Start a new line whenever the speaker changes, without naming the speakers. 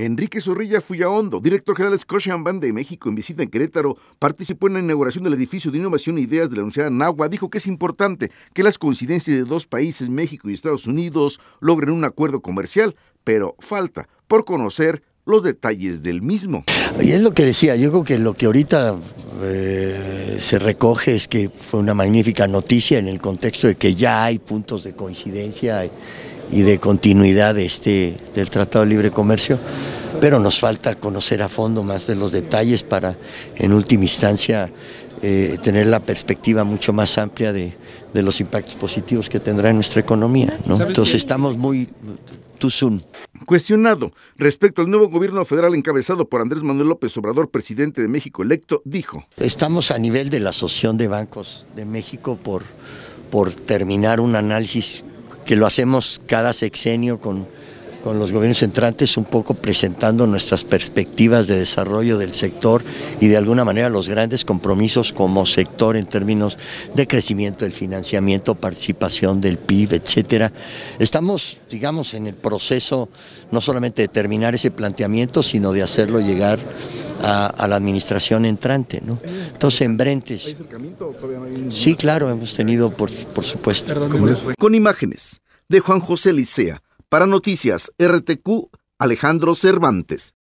Enrique Zorrilla Fuyahondo, director general de Scotiabank de México en visita en Querétaro, participó en la inauguración del edificio de innovación e ideas de la Universidad de Nahua, dijo que es importante que las coincidencias de dos países, México y Estados Unidos, logren un acuerdo comercial, pero falta
por conocer
los detalles del mismo.
Y es lo que decía, yo creo que lo que ahorita eh, se recoge es que fue una magnífica noticia en el contexto de que ya hay puntos de coincidencia y de continuidad este, del Tratado de Libre Comercio, pero nos falta conocer a fondo más de los detalles para en última instancia eh, tener la perspectiva mucho más amplia de, los impactos positivos que tendrá en nuestra economía. Entonces estamos muy too Cuestionado
respecto al nuevo gobierno federal encabezado por Andrés Manuel López Obrador, presidente de México electo, dijo.
Estamos a nivel de la Asociación de Bancos de México por, por terminar un análisis que lo hacemos cada sexenio con con los gobiernos entrantes un poco presentando nuestras perspectivas de desarrollo del sector y de alguna manera los grandes compromisos como sector en términos de crecimiento del financiamiento, participación del PIB, etcétera. Estamos, digamos, en el proceso no solamente de terminar ese planteamiento, sino de hacerlo llegar a, la administración entrante. ¿no? Entonces, en Brentes... Sí, claro, hemos tenido, por, por supuesto. Con imágenes de Juan José Licea para Noticias RTQ,
Alejandro Cervantes.